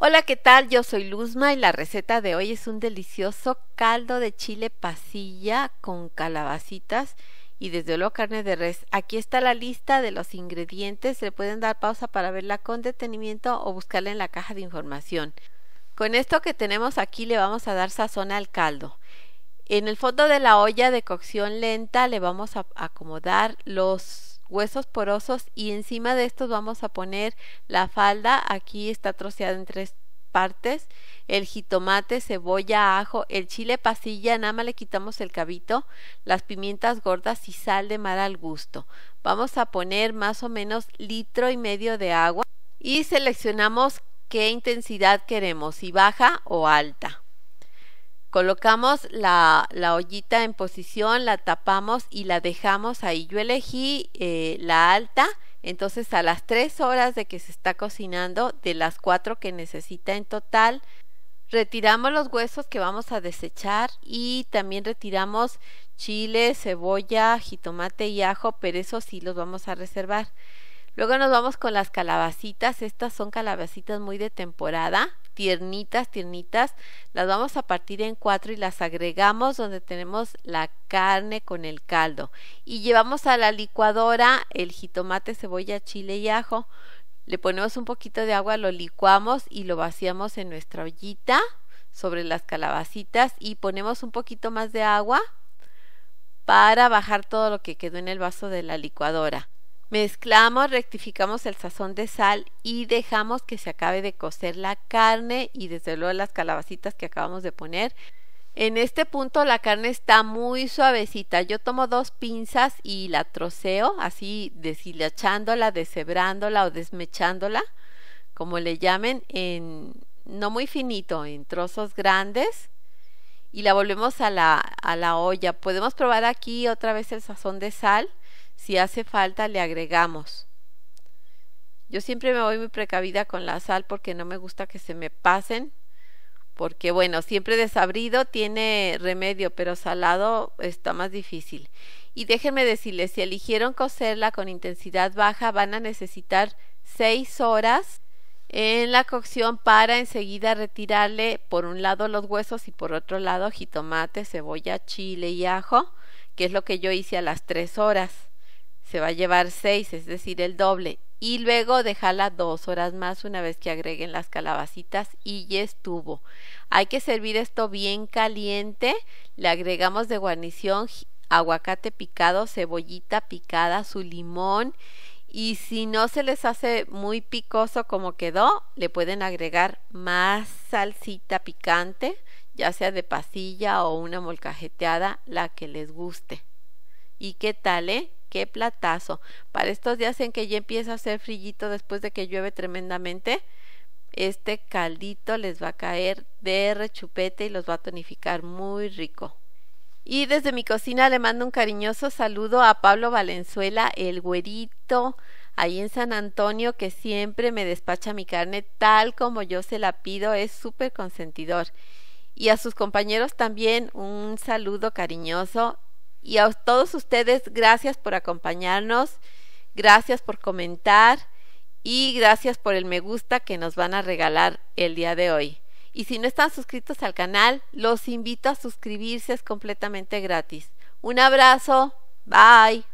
Hola, ¿qué tal? Yo soy Luzma y la receta de hoy es un delicioso caldo de chile pasilla con calabacitas y desde luego carne de res. Aquí está la lista de los ingredientes, le pueden dar pausa para verla con detenimiento o buscarla en la caja de información. Con esto que tenemos aquí le vamos a dar sazón al caldo. En el fondo de la olla de cocción lenta le vamos a acomodar los huesos porosos y encima de estos vamos a poner la falda, aquí está troceada en tres partes, el jitomate, cebolla, ajo, el chile pasilla, nada más le quitamos el cabito, las pimientas gordas y sal de mar al gusto. Vamos a poner más o menos litro y medio de agua y seleccionamos qué intensidad queremos, si baja o alta. Colocamos la, la, ollita en posición, la tapamos y la dejamos ahí. Yo elegí eh, la alta, entonces a las tres horas de que se está cocinando, de las cuatro que necesita en total, retiramos los huesos que vamos a desechar y también retiramos chile, cebolla, jitomate y ajo, pero eso sí los vamos a reservar. Luego nos vamos con las calabacitas. Estas son calabacitas muy de temporada, tiernitas, tiernitas. Las vamos a partir en cuatro y las agregamos donde tenemos la carne con el caldo. Y llevamos a la licuadora el jitomate, cebolla, chile y ajo. Le ponemos un poquito de agua, lo licuamos y lo vaciamos en nuestra ollita sobre las calabacitas y ponemos un poquito más de agua para bajar todo lo que quedó en el vaso de la licuadora. Mezclamos, rectificamos el sazón de sal y dejamos que se acabe de cocer la carne y desde luego las calabacitas que acabamos de poner. En este punto la carne está muy suavecita. Yo tomo dos pinzas y la troceo así deshilachándola, deshebrándola o desmechándola, como le llamen, en no muy finito, en trozos grandes y la volvemos a la, a la olla. Podemos probar aquí otra vez el sazón de sal si hace falta, le agregamos. Yo siempre me voy muy precavida con la sal porque no me gusta que se me pasen. Porque bueno, siempre desabrido tiene remedio, pero salado está más difícil. Y déjenme decirles, si eligieron cocerla con intensidad baja, van a necesitar 6 horas en la cocción para enseguida retirarle por un lado los huesos y por otro lado jitomate, cebolla, chile y ajo, que es lo que yo hice a las 3 horas se va a llevar 6, es decir, el doble, y luego déjala dos horas más una vez que agreguen las calabacitas y ya estuvo. Hay que servir esto bien caliente, le agregamos de guarnición aguacate picado, cebollita picada, su limón y si no se les hace muy picoso como quedó, le pueden agregar más salsita picante, ya sea de pasilla o una molcajeteada, la que les guste. ¿Y qué tal, eh? qué platazo. Para estos días en que ya empieza a hacer frillito después de que llueve tremendamente, este caldito les va a caer de rechupete y los va a tonificar muy rico. Y desde mi cocina le mando un cariñoso saludo a Pablo Valenzuela, el güerito, ahí en San Antonio, que siempre me despacha mi carne tal como yo se la pido, es súper consentidor. Y a sus compañeros también un saludo cariñoso y a todos ustedes, gracias por acompañarnos, gracias por comentar y gracias por el me gusta que nos van a regalar el día de hoy. Y si no están suscritos al canal, los invito a suscribirse, es completamente gratis. Un abrazo, bye.